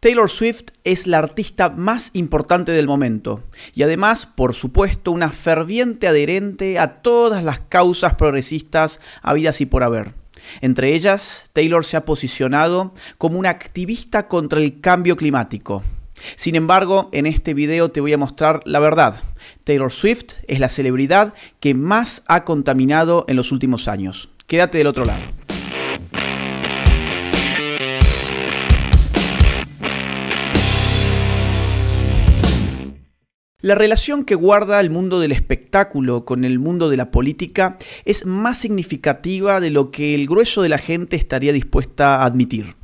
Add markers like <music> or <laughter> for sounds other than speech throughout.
Taylor Swift es la artista más importante del momento y además, por supuesto, una ferviente adherente a todas las causas progresistas habidas y por haber. Entre ellas, Taylor se ha posicionado como una activista contra el cambio climático. Sin embargo, en este video te voy a mostrar la verdad. Taylor Swift es la celebridad que más ha contaminado en los últimos años. Quédate del otro lado. La relación que guarda el mundo del espectáculo con el mundo de la política es más significativa de lo que el grueso de la gente estaría dispuesta a admitir.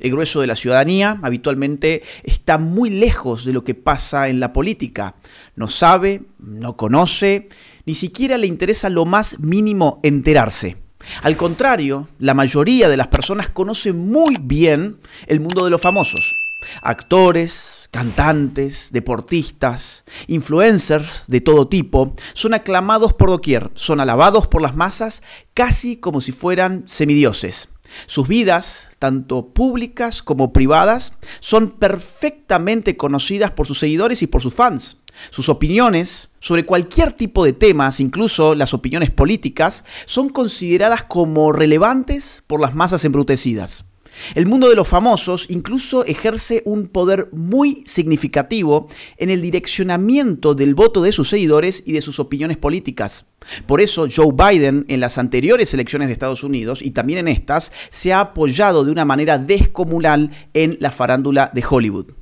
El grueso de la ciudadanía habitualmente está muy lejos de lo que pasa en la política. No sabe, no conoce, ni siquiera le interesa lo más mínimo enterarse. Al contrario, la mayoría de las personas conoce muy bien el mundo de los famosos. Actores, cantantes, deportistas, influencers de todo tipo, son aclamados por doquier, son alabados por las masas casi como si fueran semidioses. Sus vidas, tanto públicas como privadas, son perfectamente conocidas por sus seguidores y por sus fans. Sus opiniones sobre cualquier tipo de temas, incluso las opiniones políticas, son consideradas como relevantes por las masas embrutecidas. El mundo de los famosos incluso ejerce un poder muy significativo en el direccionamiento del voto de sus seguidores y de sus opiniones políticas. Por eso Joe Biden en las anteriores elecciones de Estados Unidos y también en estas se ha apoyado de una manera descomunal en la farándula de Hollywood.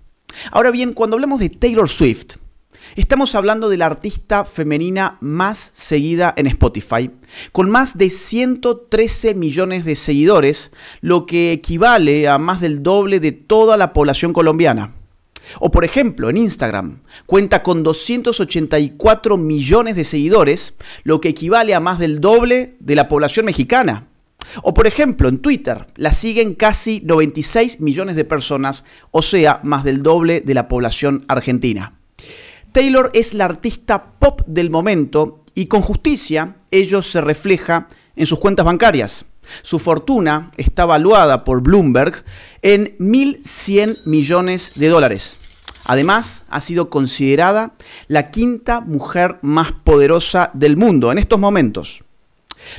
Ahora bien, cuando hablamos de Taylor Swift, Estamos hablando de la artista femenina más seguida en Spotify, con más de 113 millones de seguidores, lo que equivale a más del doble de toda la población colombiana. O por ejemplo, en Instagram, cuenta con 284 millones de seguidores, lo que equivale a más del doble de la población mexicana. O por ejemplo, en Twitter, la siguen casi 96 millones de personas, o sea, más del doble de la población argentina. Taylor es la artista pop del momento y con justicia ello se refleja en sus cuentas bancarias. Su fortuna está valuada por Bloomberg en 1.100 millones de dólares. Además, ha sido considerada la quinta mujer más poderosa del mundo en estos momentos.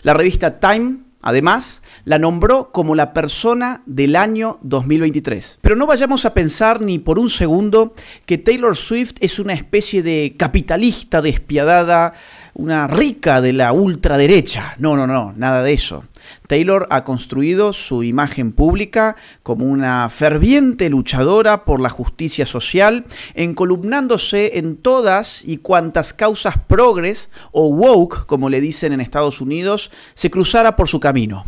La revista Time Además, la nombró como la persona del año 2023. Pero no vayamos a pensar ni por un segundo que Taylor Swift es una especie de capitalista despiadada, una rica de la ultraderecha. No, no, no, nada de eso. Taylor ha construido su imagen pública como una ferviente luchadora por la justicia social, encolumnándose en todas y cuantas causas progres o woke, como le dicen en Estados Unidos, se cruzara por su camino.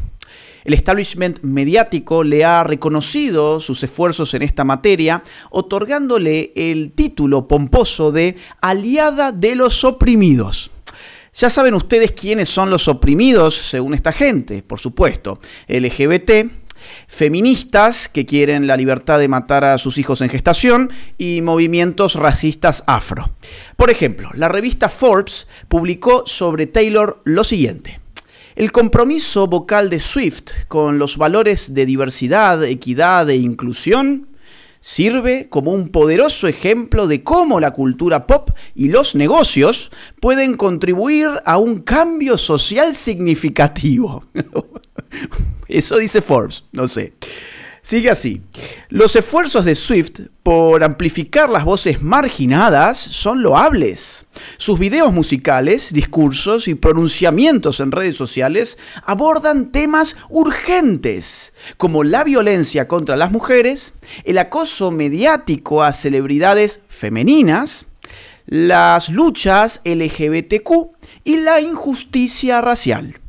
El establishment mediático le ha reconocido sus esfuerzos en esta materia, otorgándole el título pomposo de Aliada de los Oprimidos. Ya saben ustedes quiénes son los oprimidos según esta gente, por supuesto. LGBT, feministas que quieren la libertad de matar a sus hijos en gestación y movimientos racistas afro. Por ejemplo, la revista Forbes publicó sobre Taylor lo siguiente. El compromiso vocal de Swift con los valores de diversidad, equidad e inclusión Sirve como un poderoso ejemplo de cómo la cultura pop y los negocios pueden contribuir a un cambio social significativo. <laughs> Eso dice Forbes, no sé. Sigue así. Los esfuerzos de Swift por amplificar las voces marginadas son loables. Sus videos musicales, discursos y pronunciamientos en redes sociales abordan temas urgentes, como la violencia contra las mujeres, el acoso mediático a celebridades femeninas, las luchas LGBTQ y la injusticia racial.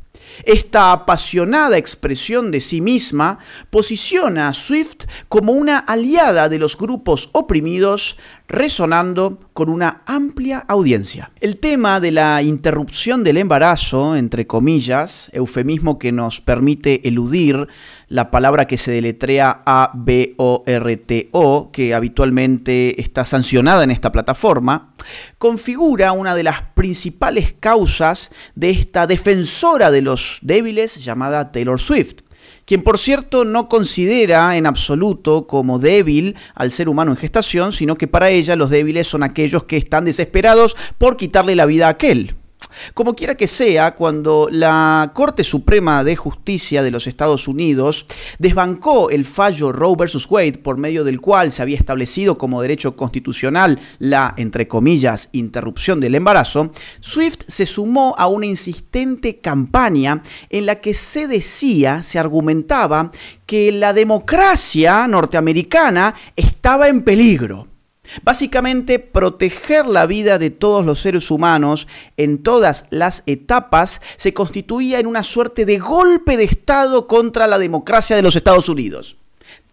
Esta apasionada expresión de sí misma posiciona a Swift como una aliada de los grupos oprimidos, resonando con una amplia audiencia. El tema de la interrupción del embarazo, entre comillas, eufemismo que nos permite eludir la palabra que se deletrea A-B-O-R-T-O, que habitualmente está sancionada en esta plataforma, configura una de las principales causas de esta defensora de los débiles llamada Taylor Swift, quien por cierto no considera en absoluto como débil al ser humano en gestación, sino que para ella los débiles son aquellos que están desesperados por quitarle la vida a aquel. Como quiera que sea, cuando la Corte Suprema de Justicia de los Estados Unidos desbancó el fallo Roe versus Wade, por medio del cual se había establecido como derecho constitucional la, entre comillas, interrupción del embarazo, Swift se sumó a una insistente campaña en la que se decía, se argumentaba, que la democracia norteamericana estaba en peligro Básicamente, proteger la vida de todos los seres humanos en todas las etapas se constituía en una suerte de golpe de Estado contra la democracia de los Estados Unidos.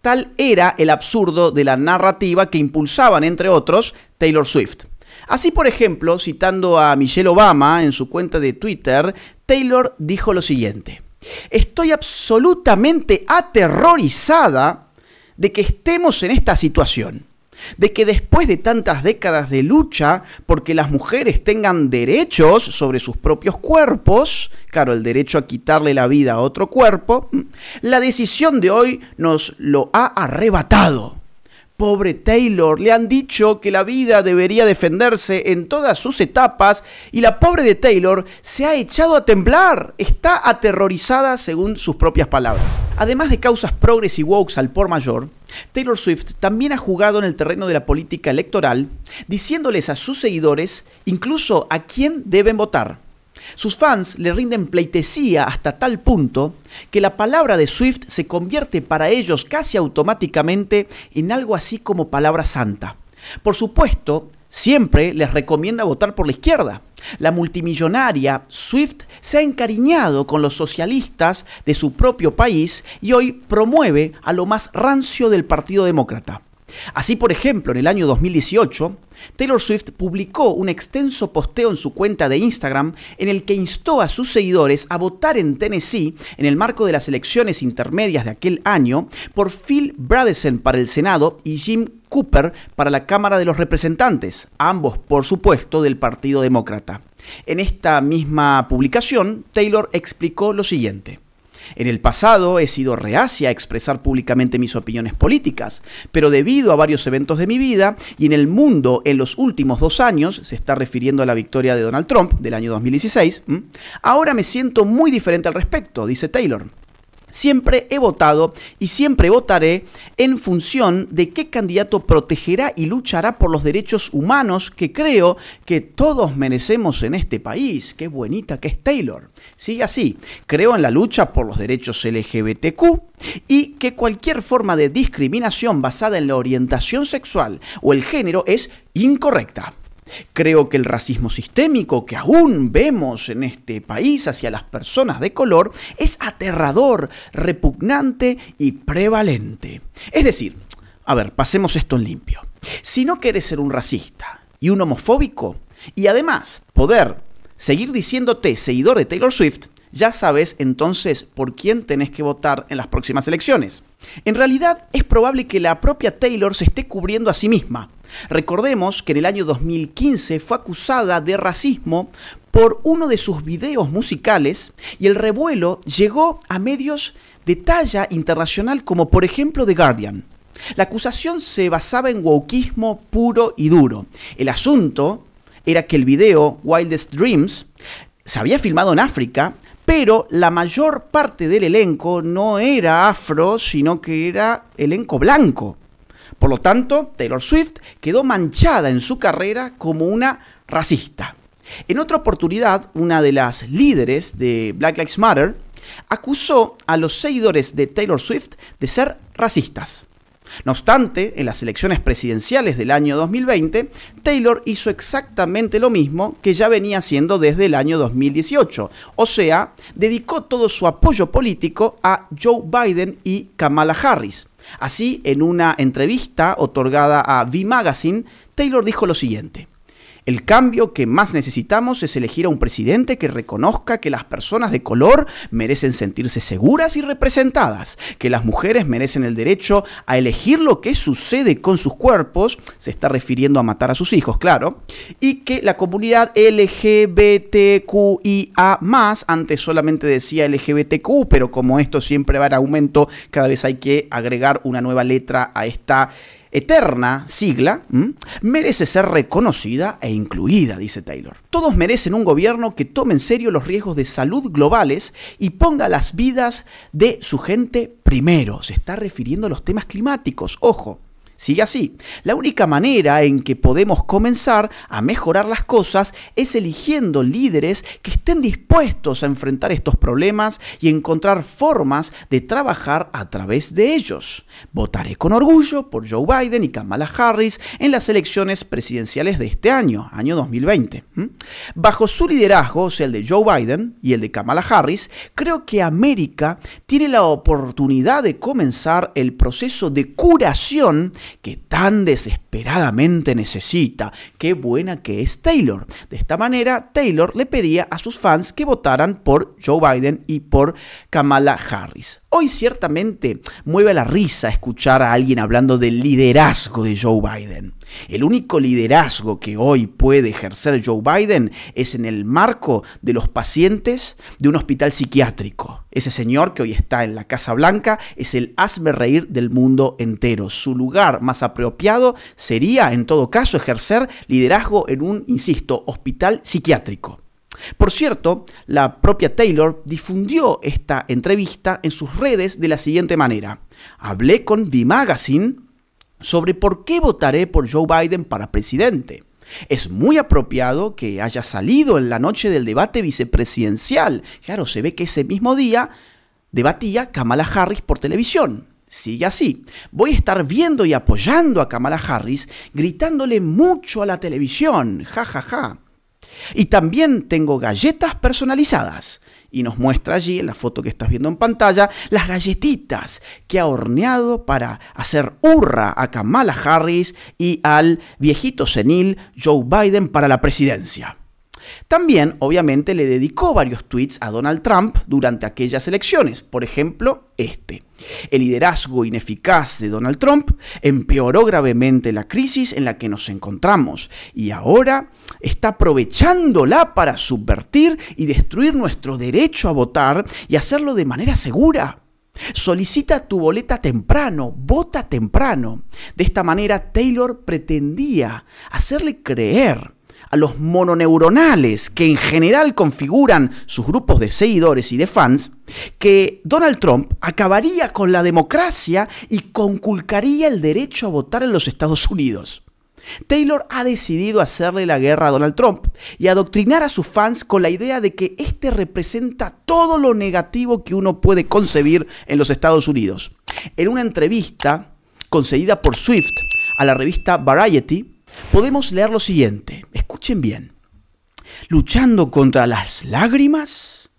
Tal era el absurdo de la narrativa que impulsaban, entre otros, Taylor Swift. Así, por ejemplo, citando a Michelle Obama en su cuenta de Twitter, Taylor dijo lo siguiente. Estoy absolutamente aterrorizada de que estemos en esta situación de que después de tantas décadas de lucha porque las mujeres tengan derechos sobre sus propios cuerpos, claro, el derecho a quitarle la vida a otro cuerpo, mm, la decisión de hoy nos lo ha arrebatado. Pobre Taylor, le han dicho que la vida debería defenderse en todas sus etapas y la pobre de Taylor se ha echado a temblar, está aterrorizada según sus propias palabras. Además de causas progres y wokes al por mayor, Taylor Swift también ha jugado en el terreno de la política electoral, diciéndoles a sus seguidores incluso a quién deben votar. Sus fans le rinden pleitesía hasta tal punto que la palabra de Swift se convierte para ellos casi automáticamente en algo así como palabra santa. Por supuesto, siempre les recomienda votar por la izquierda. La multimillonaria Swift se ha encariñado con los socialistas de su propio país y hoy promueve a lo más rancio del Partido Demócrata. Así, por ejemplo, en el año 2018, Taylor Swift publicó un extenso posteo en su cuenta de Instagram en el que instó a sus seguidores a votar en Tennessee, en el marco de las elecciones intermedias de aquel año, por Phil Bradesen para el Senado y Jim Cooper para la Cámara de los Representantes, ambos, por supuesto, del Partido Demócrata. En esta misma publicación, Taylor explicó lo siguiente. En el pasado he sido reacia a expresar públicamente mis opiniones políticas, pero debido a varios eventos de mi vida y en el mundo en los últimos dos años, se está refiriendo a la victoria de Donald Trump del año 2016, ahora me siento muy diferente al respecto, dice Taylor. Siempre he votado y siempre votaré en función de qué candidato protegerá y luchará por los derechos humanos que creo que todos merecemos en este país. Qué bonita que es Taylor. Sigue así. Creo en la lucha por los derechos LGBTQ y que cualquier forma de discriminación basada en la orientación sexual o el género es incorrecta. Creo que el racismo sistémico que aún vemos en este país hacia las personas de color es aterrador, repugnante y prevalente. Es decir, a ver, pasemos esto en limpio. Si no quieres ser un racista y un homofóbico, y además poder seguir diciéndote seguidor de Taylor Swift, ya sabes entonces por quién tenés que votar en las próximas elecciones. En realidad, es probable que la propia Taylor se esté cubriendo a sí misma. Recordemos que en el año 2015 fue acusada de racismo por uno de sus videos musicales y el revuelo llegó a medios de talla internacional como por ejemplo The Guardian. La acusación se basaba en wokismo puro y duro. El asunto era que el video Wildest Dreams se había filmado en África, pero la mayor parte del elenco no era afro, sino que era elenco blanco. Por lo tanto, Taylor Swift quedó manchada en su carrera como una racista. En otra oportunidad, una de las líderes de Black Lives Matter acusó a los seguidores de Taylor Swift de ser racistas. No obstante, en las elecciones presidenciales del año 2020, Taylor hizo exactamente lo mismo que ya venía haciendo desde el año 2018, o sea, dedicó todo su apoyo político a Joe Biden y Kamala Harris. Así, en una entrevista otorgada a V Magazine, Taylor dijo lo siguiente. El cambio que más necesitamos es elegir a un presidente que reconozca que las personas de color merecen sentirse seguras y representadas, que las mujeres merecen el derecho a elegir lo que sucede con sus cuerpos, se está refiriendo a matar a sus hijos, claro, y que la comunidad LGBTQIA antes solamente decía LGBTQ, pero como esto siempre va en aumento, cada vez hay que agregar una nueva letra a esta eterna sigla, merece ser reconocida e incluida, dice Taylor. Todos merecen un gobierno que tome en serio los riesgos de salud globales y ponga las vidas de su gente primero. Se está refiriendo a los temas climáticos, ojo. Sigue así. La única manera en que podemos comenzar a mejorar las cosas es eligiendo líderes que estén dispuestos a enfrentar estos problemas y encontrar formas de trabajar a través de ellos. Votaré con orgullo por Joe Biden y Kamala Harris en las elecciones presidenciales de este año, año 2020. Bajo su liderazgo, o sea, el de Joe Biden y el de Kamala Harris, creo que América tiene la oportunidad de comenzar el proceso de curación que tan desesperadamente necesita. Qué buena que es Taylor. De esta manera, Taylor le pedía a sus fans que votaran por Joe Biden y por Kamala Harris. Hoy ciertamente mueve la risa escuchar a alguien hablando del liderazgo de Joe Biden. El único liderazgo que hoy puede ejercer Joe Biden es en el marco de los pacientes de un hospital psiquiátrico. Ese señor que hoy está en la Casa Blanca es el hazme reír del mundo entero. Su lugar más apropiado sería, en todo caso, ejercer liderazgo en un, insisto, hospital psiquiátrico. Por cierto, la propia Taylor difundió esta entrevista en sus redes de la siguiente manera. Hablé con V Magazine sobre por qué votaré por Joe Biden para presidente. Es muy apropiado que haya salido en la noche del debate vicepresidencial. Claro, se ve que ese mismo día debatía Kamala Harris por televisión. Sigue así. Voy a estar viendo y apoyando a Kamala Harris, gritándole mucho a la televisión. Ja, ja, ja. Y también tengo galletas personalizadas. Y nos muestra allí, en la foto que estás viendo en pantalla, las galletitas que ha horneado para hacer hurra a Kamala Harris y al viejito senil Joe Biden para la presidencia. También, obviamente, le dedicó varios tweets a Donald Trump durante aquellas elecciones, por ejemplo, este. El liderazgo ineficaz de Donald Trump empeoró gravemente la crisis en la que nos encontramos y ahora está aprovechándola para subvertir y destruir nuestro derecho a votar y hacerlo de manera segura. Solicita tu boleta temprano, vota temprano. De esta manera Taylor pretendía hacerle creer a los mononeuronales que en general configuran sus grupos de seguidores y de fans, que Donald Trump acabaría con la democracia y conculcaría el derecho a votar en los Estados Unidos. Taylor ha decidido hacerle la guerra a Donald Trump y adoctrinar a sus fans con la idea de que este representa todo lo negativo que uno puede concebir en los Estados Unidos. En una entrevista concedida por Swift a la revista Variety, podemos leer lo siguiente. Escuchen bien. Luchando contra las lágrimas,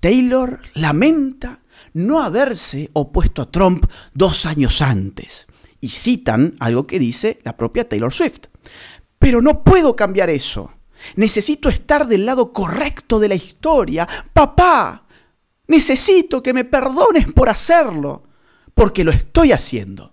Taylor lamenta no haberse opuesto a Trump dos años antes. Y citan algo que dice la propia Taylor Swift. Pero no puedo cambiar eso. Necesito estar del lado correcto de la historia. Papá, necesito que me perdones por hacerlo. Porque lo estoy haciendo.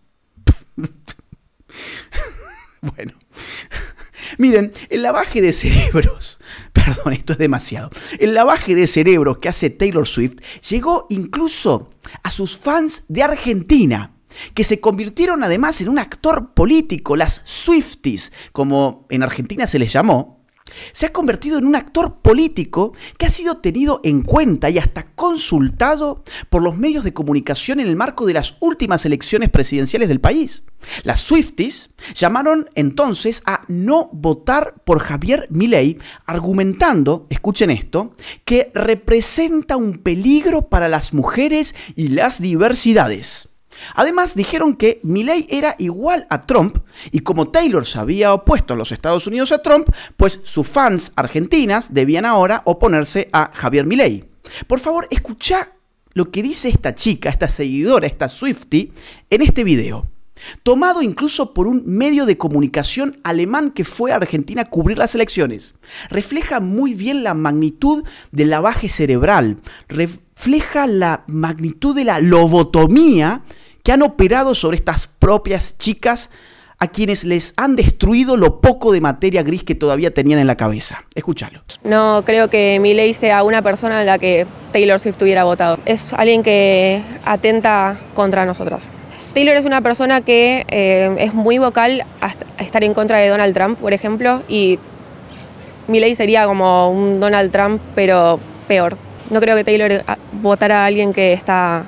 <laughs> bueno. <laughs> Miren, el lavaje de cerebros, <laughs> perdón, esto es demasiado, el lavaje de cerebros que hace Taylor Swift llegó incluso a sus fans de Argentina, que se convirtieron además en un actor político, las Swifties, como en Argentina se les llamó, se ha convertido en un actor político que ha sido tenido en cuenta y hasta consultado por los medios de comunicación en el marco de las últimas elecciones presidenciales del país. Las Swifties llamaron entonces a no votar por Javier Milei, argumentando, escuchen esto, que representa un peligro para las mujeres y las diversidades. Además, dijeron que Milley era igual a Trump y como Taylor se había opuesto a los Estados Unidos a Trump, pues sus fans argentinas debían ahora oponerse a Javier Milley. Por favor, escucha lo que dice esta chica, esta seguidora, esta Swifty, en este video. Tomado incluso por un medio de comunicación alemán que fue a Argentina a cubrir las elecciones, refleja muy bien la magnitud del lavaje cerebral, refleja la magnitud de la lobotomía que han operado sobre estas propias chicas a quienes les han destruido lo poco de materia gris que todavía tenían en la cabeza. Escúchalo. No creo que Miley sea una persona a la que Taylor Swift hubiera votado. Es alguien que atenta contra nosotras. Taylor es una persona que eh, es muy vocal a estar en contra de Donald Trump, por ejemplo, y Miley sería como un Donald Trump, pero peor. No creo que Taylor eh, votara a alguien que está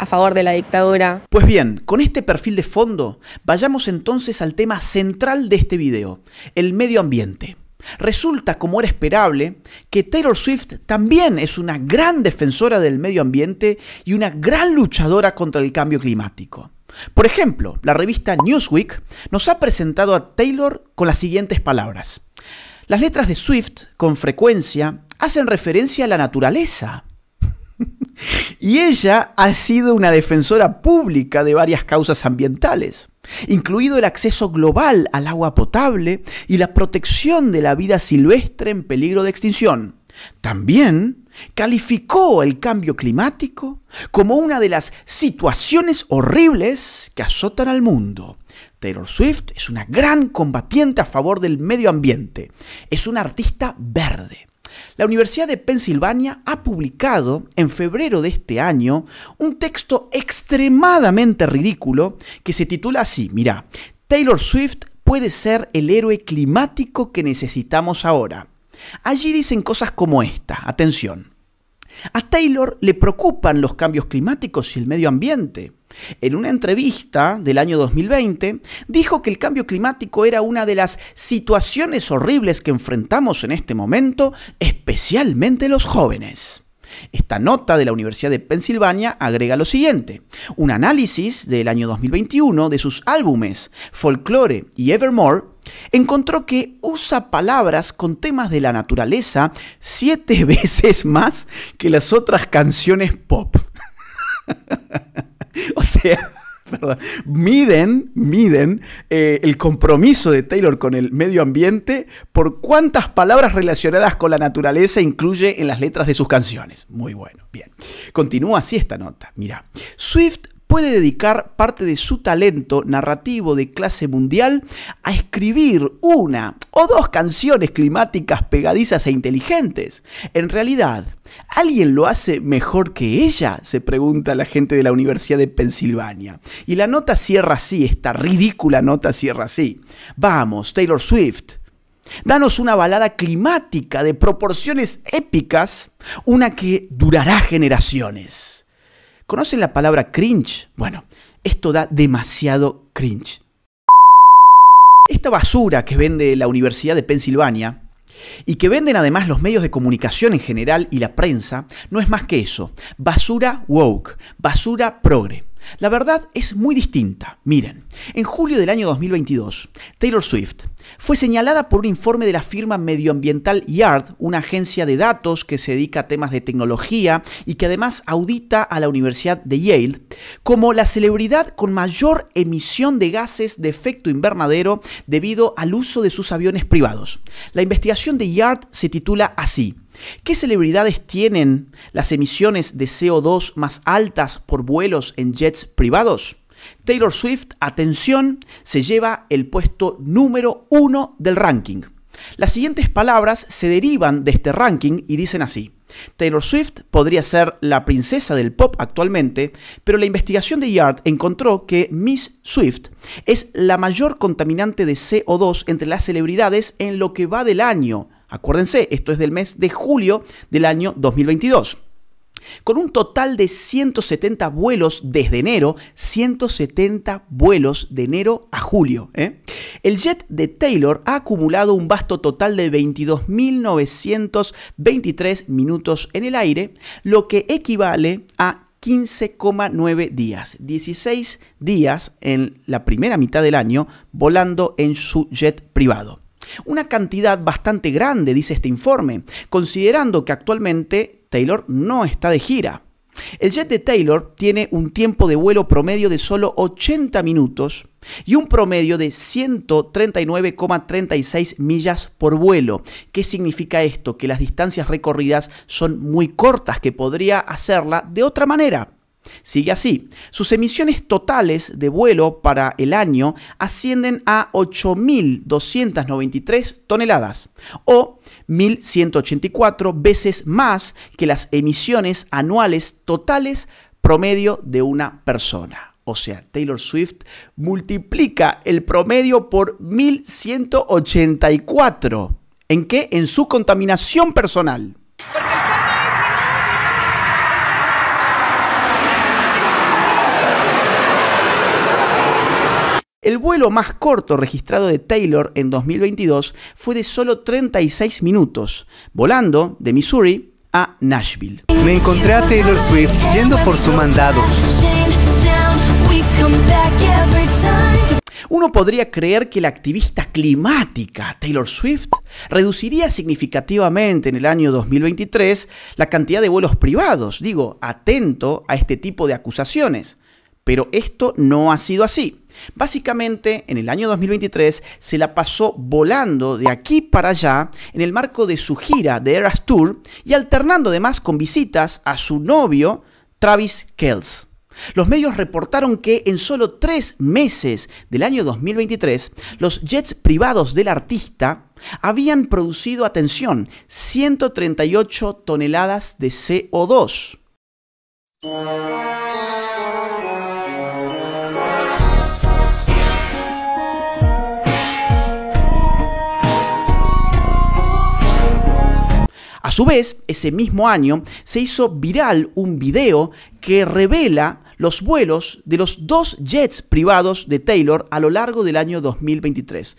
a favor de la dictadura. Pues bien, con este perfil de fondo, vayamos entonces al tema central de este video, el medio ambiente. Resulta, como era esperable, que Taylor Swift también es una gran defensora del medio ambiente y una gran luchadora contra el cambio climático. Por ejemplo, la revista Newsweek nos ha presentado a Taylor con las siguientes palabras. Las letras de Swift, con frecuencia, hacen referencia a la naturaleza, <laughs> y ella ha sido una defensora pública de varias causas ambientales, incluido el acceso global al agua potable y la protección de la vida silvestre en peligro de extinción. También calificó el cambio climático como una de las situaciones horribles que azotan al mundo. Taylor Swift es una gran combatiente a favor del medio ambiente. Es una artista verde. La Universidad de Pensilvania ha publicado en febrero de este año un texto extremadamente ridículo que se titula así, mira, Taylor Swift puede ser el héroe climático que necesitamos ahora. Allí dicen cosas como esta, atención. A Taylor le preocupan los cambios climáticos y el medio ambiente. En una entrevista del año 2020, dijo que el cambio climático era una de las situaciones horribles que enfrentamos en este momento, especialmente los jóvenes. Esta nota de la Universidad de Pensilvania agrega lo siguiente, un análisis del año 2021 de sus álbumes Folklore y Evermore encontró que usa palabras con temas de la naturaleza siete <laughs> veces más que las otras canciones pop. <laughs> o sea... <laughs> miden, miden eh, el compromiso de Taylor con el medio ambiente por cuántas palabras relacionadas con la naturaleza incluye en las letras de sus canciones. Muy bueno, bien. Continúa así esta nota. Mira, Swift puede dedicar parte de su talento narrativo de clase mundial a escribir una o dos canciones climáticas pegadizas e inteligentes. En realidad, ¿alguien lo hace mejor que ella? se pregunta la gente de la Universidad de Pensilvania. Y la nota cierra así, esta ridícula nota cierra así. Vamos, Taylor Swift. Danos una balada climática de proporciones épicas, una que durará generaciones. ¿Conocen la palabra cringe? Bueno, esto da demasiado cringe. Esta basura que vende la Universidad de Pensilvania y que venden además los medios de comunicación en general y la prensa, no es más que eso, basura woke, basura progre. La verdad es muy distinta. Miren, en julio del año 2022, Taylor Swift fue señalada por un informe de la firma medioambiental Yard, una agencia de datos que se dedica a temas de tecnología y que además audita a la Universidad de Yale, como la celebridad con mayor emisión de gases de efecto invernadero debido al uso de sus aviones privados. La investigación de Yard se titula así, ¿Qué celebridades tienen las emisiones de CO2 más altas por vuelos en jets privados? Taylor Swift, atención, se lleva el puesto número uno del ranking. Las siguientes palabras se derivan de este ranking y dicen así. Taylor Swift podría ser la princesa del pop actualmente, pero la investigación de Yard encontró que Miss Swift es la mayor contaminante de CO2 entre las celebridades en lo que va del año, Acuérdense, esto es del mes de julio del año 2022 con un total de 170 vuelos desde enero, 170 vuelos de enero a julio. ¿eh? El jet de Taylor ha acumulado un vasto total de 22.923 minutos en el aire, lo que equivale a 15,9 días, 16 días en la primera mitad del año volando en su jet privado. Una cantidad bastante grande, dice este informe, considerando que actualmente Taylor no está de gira. El jet de Taylor tiene un tiempo de vuelo promedio de solo 80 minutos y un promedio de 139,36 millas por vuelo. ¿Qué significa esto? Que las distancias recorridas son muy cortas, que podría hacerla de otra manera. Sigue así. Sus emisiones totales de vuelo para el año ascienden a 8.293 toneladas o 1.184 veces más que las emisiones anuales totales promedio de una persona. O sea, Taylor Swift multiplica el promedio por 1.184. ¿En qué? En su contaminación personal. El vuelo más corto registrado de Taylor en 2022 fue de solo 36 minutos, volando de Missouri a Nashville. Me encontré a Taylor Swift yendo por su mandado. Uno podría creer que la activista climática Taylor Swift reduciría significativamente en el año 2023 la cantidad de vuelos privados, digo, atento a este tipo de acusaciones, pero esto no ha sido así. Básicamente, en el año 2023 se la pasó volando de aquí para allá en el marco de su gira de Eras Tour y alternando además con visitas a su novio Travis Kells. Los medios reportaron que en solo tres meses del año 2023, los jets privados del artista habían producido, atención, 138 toneladas de CO2. A su vez, ese mismo año se hizo viral un video que revela los vuelos de los dos jets privados de Taylor a lo largo del año 2023.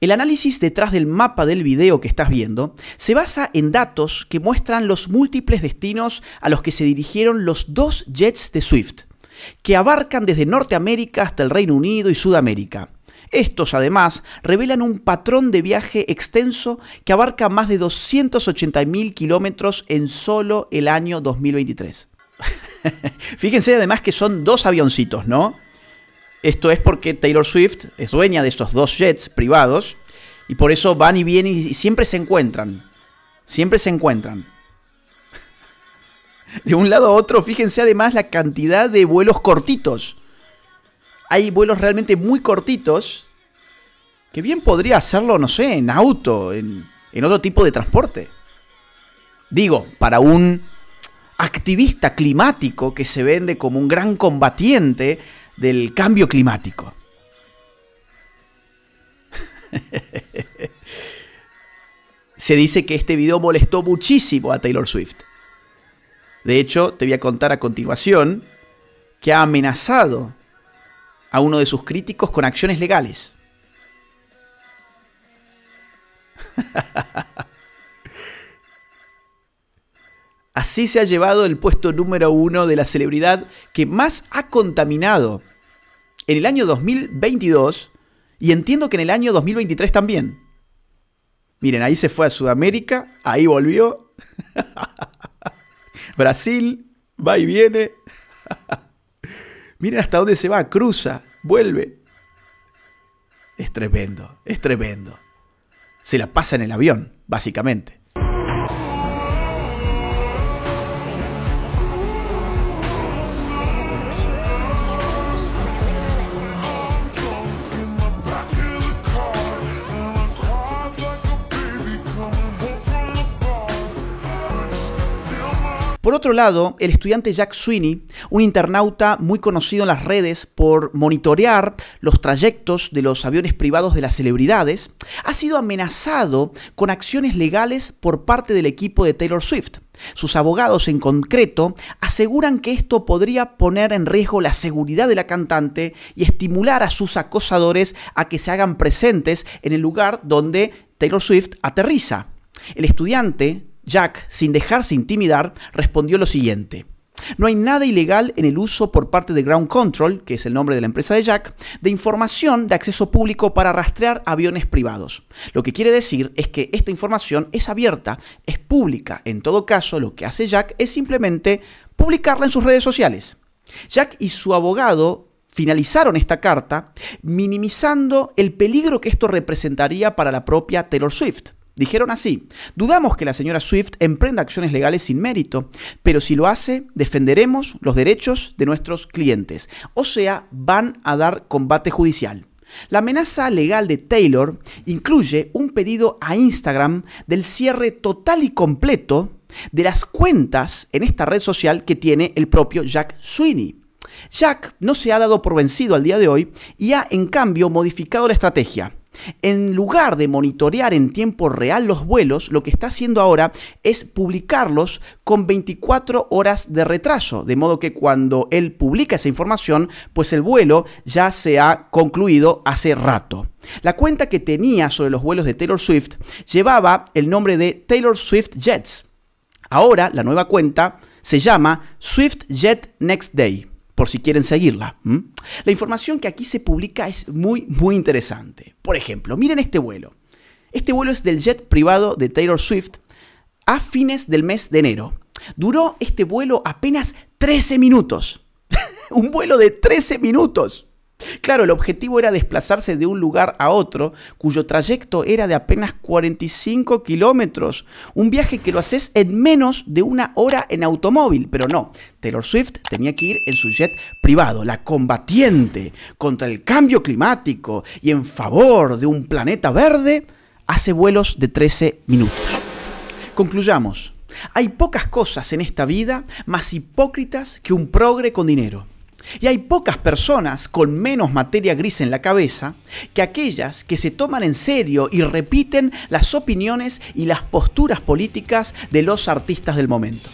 El análisis detrás del mapa del video que estás viendo se basa en datos que muestran los múltiples destinos a los que se dirigieron los dos jets de Swift, que abarcan desde Norteamérica hasta el Reino Unido y Sudamérica. Estos además revelan un patrón de viaje extenso que abarca más de 280.000 kilómetros en solo el año 2023. <laughs> Fíjense además que son dos avioncitos, ¿no? Esto es porque Taylor Swift es dueña de estos dos jets privados y por eso van y vienen y siempre se encuentran. Siempre se encuentran. <laughs> De un lado a otro, fíjense además la cantidad de vuelos cortitos. Hay vuelos realmente muy cortitos que bien podría hacerlo, no sé, en auto, en, en otro tipo de transporte. Digo, para un activista climático que se vende como un gran combatiente del cambio climático. <laughs> Se dice que este video molestó muchísimo a Taylor Swift. De hecho, te voy a contar a continuación que ha amenazado a uno de sus críticos con acciones legales. <laughs> Así se ha llevado el puesto número uno de la celebridad que más ha contaminado en el año 2022 y entiendo que en el año 2023 también. Miren, ahí se fue a Sudamérica, ahí volvió. <laughs> Brasil, va y viene. <laughs> Miren hasta dónde se va, cruza, vuelve. Es tremendo, es tremendo. Se la pasa en el avión, básicamente. Por otro lado, el estudiante Jack Sweeney, un internauta muy conocido en las redes por monitorear los trayectos de los aviones privados de las celebridades, ha sido amenazado con acciones legales por parte del equipo de Taylor Swift. Sus abogados en concreto aseguran que esto podría poner en riesgo la seguridad de la cantante y estimular a sus acosadores a que se hagan presentes en el lugar donde Taylor Swift aterriza. El estudiante Jack, sin dejarse intimidar, respondió lo siguiente. No hay nada ilegal en el uso por parte de Ground Control, que es el nombre de la empresa de Jack, de información de acceso público para rastrear aviones privados. Lo que quiere decir es que esta información es abierta, es pública. En todo caso, lo que hace Jack es simplemente publicarla en sus redes sociales. Jack y su abogado finalizaron esta carta minimizando el peligro que esto representaría para la propia Taylor Swift. Dijeron así, dudamos que la señora Swift emprenda acciones legales sin mérito, pero si lo hace, defenderemos los derechos de nuestros clientes. O sea, van a dar combate judicial. La amenaza legal de Taylor incluye un pedido a Instagram del cierre total y completo de las cuentas en esta red social que tiene el propio Jack Sweeney. Jack no se ha dado por vencido al día de hoy y ha en cambio modificado la estrategia. En lugar de monitorear en tiempo real los vuelos, lo que está haciendo ahora es publicarlos con 24 horas de retraso, de modo que cuando él publica esa información, pues el vuelo ya se ha concluido hace rato. La cuenta que tenía sobre los vuelos de Taylor Swift llevaba el nombre de Taylor Swift Jets. Ahora la nueva cuenta se llama Swift Jet Next Day por si quieren seguirla. La información que aquí se publica es muy, muy interesante. Por ejemplo, miren este vuelo. Este vuelo es del jet privado de Taylor Swift a fines del mes de enero. Duró este vuelo apenas 13 minutos. <laughs> Un vuelo de 13 minutos. Claro, el objetivo era desplazarse de un lugar a otro, cuyo trayecto era de apenas 45 kilómetros. Un viaje que lo haces en menos de una hora en automóvil. Pero no, Taylor Swift tenía que ir en su jet privado, la combatiente contra el cambio climático y en favor de un planeta verde, hace vuelos de 13 minutos. Concluyamos. Hay pocas cosas en esta vida más hipócritas que un progre con dinero. Y hay pocas personas con menos materia gris en la cabeza que aquellas que se toman en serio y repiten las opiniones y las posturas políticas de los artistas del momento.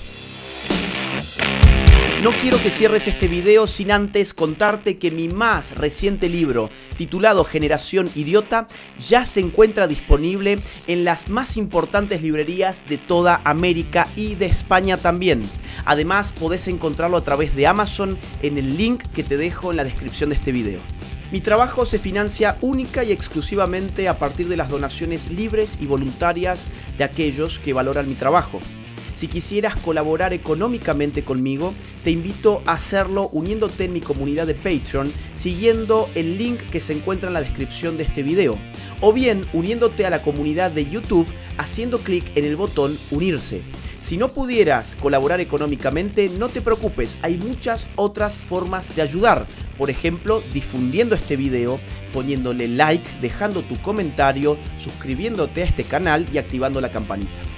No quiero que cierres este video sin antes contarte que mi más reciente libro, titulado Generación Idiota, ya se encuentra disponible en las más importantes librerías de toda América y de España también. Además, podés encontrarlo a través de Amazon en el link que te dejo en la descripción de este video. Mi trabajo se financia única y exclusivamente a partir de las donaciones libres y voluntarias de aquellos que valoran mi trabajo. Si quisieras colaborar económicamente conmigo, te invito a hacerlo uniéndote en mi comunidad de Patreon, siguiendo el link que se encuentra en la descripción de este video, o bien uniéndote a la comunidad de YouTube haciendo clic en el botón unirse. Si no pudieras colaborar económicamente, no te preocupes, hay muchas otras formas de ayudar. Por ejemplo, difundiendo este video, poniéndole like, dejando tu comentario, suscribiéndote a este canal y activando la campanita.